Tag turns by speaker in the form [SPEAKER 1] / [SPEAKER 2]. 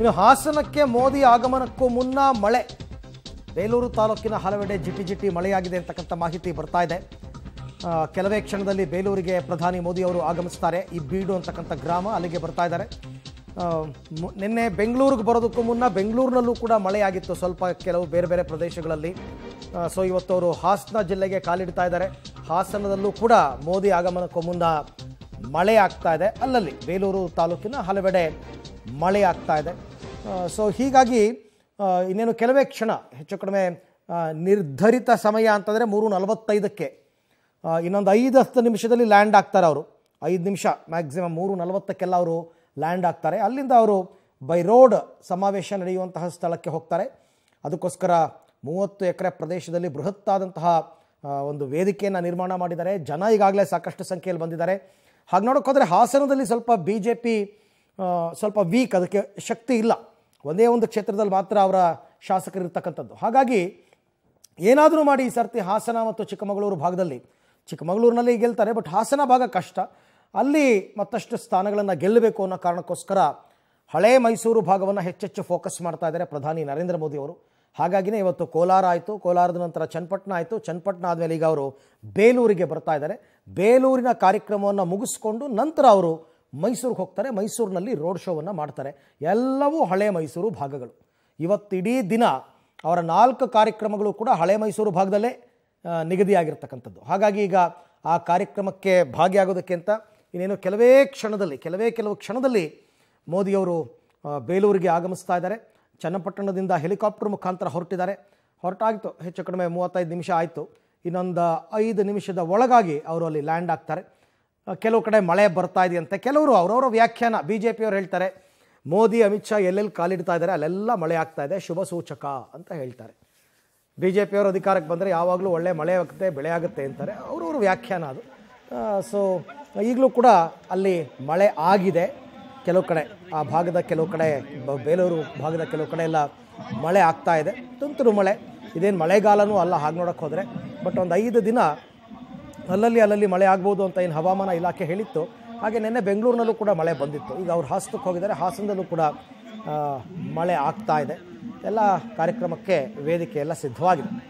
[SPEAKER 1] ಇನ್ನು ಹಾಸನಕ್ಕೆ ಮೋದಿ ಆಗಮನಕ್ಕೂ ಮುನ್ನ ಮಳೆ ಬೇಲೂರು ತಾಲೂಕಿನ ಹಲವೆಡೆ ಜಿಟಿ ಜಿಟಿ ಮಳೆಯಾಗಿದೆ ಅಂತಕ್ಕಂಥ ಮಾಹಿತಿ ಬರ್ತಾ ಇದೆ ಕೆಲವೇ ಕ್ಷಣದಲ್ಲಿ ಬೇಲೂರಿಗೆ ಪ್ರಧಾನಿ ಮೋದಿ ಅವರು ಆಗಮಿಸ್ತಾರೆ ಈ ಬೀಡು ಅಂತಕ್ಕಂಥ ಗ್ರಾಮ ಅಲ್ಲಿಗೆ ಬರ್ತಾ ಇದ್ದಾರೆ ನಿನ್ನೆ ಬೆಂಗಳೂರಿಗೆ ಬರೋದಕ್ಕೂ ಮುನ್ನ ಬೆಂಗಳೂರಿನಲ್ಲೂ ಕೂಡ ಮಳೆಯಾಗಿತ್ತು ಸ್ವಲ್ಪ ಕೆಲವು ಬೇರೆ ಬೇರೆ ಪ್ರದೇಶಗಳಲ್ಲಿ ಸೊ ಇವತ್ತು ಅವರು ಹಾಸನ ಜಿಲ್ಲೆಗೆ ಕಾಲಿಡ್ತಾ ಇದ್ದಾರೆ ಹಾಸನದಲ್ಲೂ ಕೂಡ ಮೋದಿ ಆಗಮನಕ್ಕೂ ಮುನ್ನ ಮಳೆ ಆಗ್ತಾ ಇದೆ ಅಲ್ಲಲ್ಲಿ ಬೇಲೂರು ತಾಲೂಕಿನ ಹಲವೆಡೆ ಮಳೆ ಆಗ್ತಾ ಇದೆ ಸೊ ಹೀಗಾಗಿ ಇನ್ನೇನು ಕೆಲವೇ ಕ್ಷಣ ಹೆಚ್ಚು ಕಡಿಮೆ ನಿರ್ಧರಿತ ಸಮಯ ಅಂತಂದರೆ ಮೂರು ನಲವತ್ತೈದಕ್ಕೆ ಇನ್ನೊಂದು ಐದು ಹತ್ತು ನಿಮಿಷದಲ್ಲಿ ಲ್ಯಾಂಡ್ ಆಗ್ತಾರೆ ಅವರು ಐದು ನಿಮಿಷ ಮ್ಯಾಕ್ಸಿಮಮ್ ಮೂರು ನಲವತ್ತಕ್ಕೆಲ್ಲ ಅವರು ಲ್ಯಾಂಡ್ ಆಗ್ತಾರೆ ಅಲ್ಲಿಂದ ಅವರು ಬೈ ರೋಡ್ ಸಮಾವೇಶ ನಡೆಯುವಂತಹ ಸ್ಥಳಕ್ಕೆ ಹೋಗ್ತಾರೆ ಅದಕ್ಕೋಸ್ಕರ ಮೂವತ್ತು ಎಕರೆ ಪ್ರದೇಶದಲ್ಲಿ ಬೃಹತ್ತಾದಂತಹ ಒಂದು ವೇದಿಕೆಯನ್ನು ನಿರ್ಮಾಣ ಮಾಡಿದ್ದಾರೆ ಜನ ಈಗಾಗಲೇ ಸಾಕಷ್ಟು ಸಂಖ್ಯೆಯಲ್ಲಿ ಬಂದಿದ್ದಾರೆ ಹಾಗೆ ನೋಡೋಕ್ಕೋದ್ರೆ ಹಾಸನದಲ್ಲಿ ಸ್ವಲ್ಪ ಬಿ ಜೆ ಪಿ ಸ್ವಲ್ಪ ವೀಕ್ ಅದಕ್ಕೆ ಶಕ್ತಿ ಇಲ್ಲ ಒಂದೇ ಒಂದು ಕ್ಷೇತ್ರದಲ್ಲಿ ಮಾತ್ರ ಅವರ ಶಾಸಕರಿರ್ತಕ್ಕಂಥದ್ದು ಹಾಗಾಗಿ ಏನಾದರೂ ಮಾಡಿ ಈ ಸರ್ತಿ ಹಾಸನ ಮತ್ತು ಚಿಕ್ಕಮಗಳೂರು ಭಾಗದಲ್ಲಿ ಚಿಕ್ಕಮಗಳೂರಿನಲ್ಲಿ ಗೆಲ್ತಾರೆ ಬಟ್ ಹಾಸನ ಭಾಗ ಕಷ್ಟ ಅಲ್ಲಿ ಮತ್ತಷ್ಟು ಸ್ಥಾನಗಳನ್ನು ಗೆಲ್ಲಬೇಕು ಅನ್ನೋ ಕಾರಣಕ್ಕೋಸ್ಕರ ಹಳೆ ಮೈಸೂರು ಭಾಗವನ್ನು ಹೆಚ್ಚೆಚ್ಚು ಫೋಕಸ್ ಮಾಡ್ತಾ ಇದ್ದಾರೆ ಪ್ರಧಾನಿ ನರೇಂದ್ರ ಮೋದಿ ಅವರು ಹಾಗಾಗಿನೇ ಇವತ್ತು ಕೋಲಾರ ಆಯಿತು ಕೋಲಾರದ ನಂತರ ಚನ್ನಪಟ್ಟಣ ಆಯಿತು ಚನ್ನಪಟ್ಟಣ ಆದಮೇಲೆ ಈಗ ಅವರು ಬೇಲೂರಿಗೆ ಬರ್ತಾ ಇದ್ದಾರೆ ಬೇಲೂರಿನ ಕಾರ್ಯಕ್ರಮವನ್ನು ಮುಗಿಸ್ಕೊಂಡು ನಂತರ ಅವರು ಮೈಸೂರಿಗೆ ಹೋಗ್ತಾರೆ ಮೈಸೂರಿನಲ್ಲಿ ರೋಡ್ ಶೋವನ್ನು ಮಾಡ್ತಾರೆ ಎಲ್ಲವೂ ಹಳೆ ಮೈಸೂರು ಭಾಗಗಳು ಇವತ್ತಿಡೀ ದಿನ ಅವರ ನಾಲ್ಕು ಕಾರ್ಯಕ್ರಮಗಳು ಕೂಡ ಹಳೆ ಮೈಸೂರು ಭಾಗದಲ್ಲೇ ನಿಗದಿಯಾಗಿರ್ತಕ್ಕಂಥದ್ದು ಹಾಗಾಗಿ ಈಗ ಆ ಕಾರ್ಯಕ್ರಮಕ್ಕೆ ಭಾಗಿಯಾಗೋದಕ್ಕಿಂತ ಇನ್ನೇನು ಕೆಲವೇ ಕ್ಷಣದಲ್ಲಿ ಕೆಲವೇ ಕೆಲವು ಕ್ಷಣದಲ್ಲಿ ಮೋದಿಯವರು ಬೇಲೂರಿಗೆ ಆಗಮಿಸ್ತಾ ಇದ್ದಾರೆ ಚನ್ನಪಟ್ಟಣದಿಂದ ಹೆಲಿಕಾಪ್ಟರ್ ಮುಖಾಂತರ ಹೊರಟಿದ್ದಾರೆ ಹೊರಟಾಗಿತ್ತು ಹೆಚ್ಚು ಕಡಿಮೆ ಮೂವತ್ತೈದು ನಿಮಿಷ ಆಯಿತು ಇನ್ನೊಂದು ಐದು ನಿಮಿಷದ ಒಳಗಾಗಿ ಅವರು ಅಲ್ಲಿ ಲ್ಯಾಂಡ್ ಆಗ್ತಾರೆ ಕೆಲವು ಕಡೆ ಮಳೆ ಬರ್ತಾ ಅಂತ ಕೆಲವರು ಅವರವರ ವ್ಯಾಖ್ಯಾನ ಬಿ ಜೆ ಪಿಯವರು ಹೇಳ್ತಾರೆ ಮೋದಿ ಅಮಿತ್ ಶಾ ಎಲ್ಲೆಲ್ಲಿ ಕಾಲಿಡ್ತಾ ಇದ್ದಾರೆ ಅಲ್ಲೆಲ್ಲ ಮಳೆ ಆಗ್ತಾ ಇದೆ ಶುಭ ಸೂಚಕ ಅಂತ ಹೇಳ್ತಾರೆ ಬಿ ಜೆ ಪಿಯವರು ಅಧಿಕಾರಕ್ಕೆ ಬಂದರೆ ಯಾವಾಗಲೂ ಒಳ್ಳೆ ಮಳೆ ಆಗುತ್ತೆ ಬೆಳೆ ಆಗುತ್ತೆ ಅಂತಾರೆ ಅವ್ರವ್ರ ವ್ಯಾಖ್ಯಾನ ಅದು ಸೊ ಈಗಲೂ ಕೂಡ ಅಲ್ಲಿ ಮಳೆ ಆಗಿದೆ ಕೆಲವು ಕಡೆ ಆ ಭಾಗದ ಕೆಲವು ಕಡೆ ಬೇಲೂರು ಭಾಗದ ಕೆಲವು ಕಡೆ ಎಲ್ಲ ಮಳೆ ಆಗ್ತಾ ಇದೆ ತುಂತುರು ಮಳೆ ಇದೇನು ಮಳೆಗಾಲನೂ ಅಲ್ಲ ಹಾಗೆ ನೋಡೋಕ್ಕೆ ಹೋದರೆ ಬಟ್ ಒಂದು ಐದು ದಿನ ಅಲ್ಲಲ್ಲಿ ಅಲ್ಲಲ್ಲಿ ಮಳೆ ಆಗ್ಬೋದು ಅಂತ ಏನು ಹವಾಮಾನ ಇಲಾಖೆ ಹೇಳಿತ್ತು ಹಾಗೆ ನಿನ್ನೆ ಬೆಂಗಳೂರಿನಲ್ಲೂ ಕೂಡ ಮಳೆ ಬಂದಿತ್ತು ಈಗ ಅವ್ರು ಹಾಸನಕ್ಕೆ ಹೋಗಿದ್ದಾರೆ ಹಾಸನದಲ್ಲೂ ಕೂಡ ಮಳೆ ಆಗ್ತಾ ಇದೆ ಎಲ್ಲ ಕಾರ್ಯಕ್ರಮಕ್ಕೆ ವೇದಿಕೆ ಎಲ್ಲ ಸಿದ್ಧವಾಗಿದೆ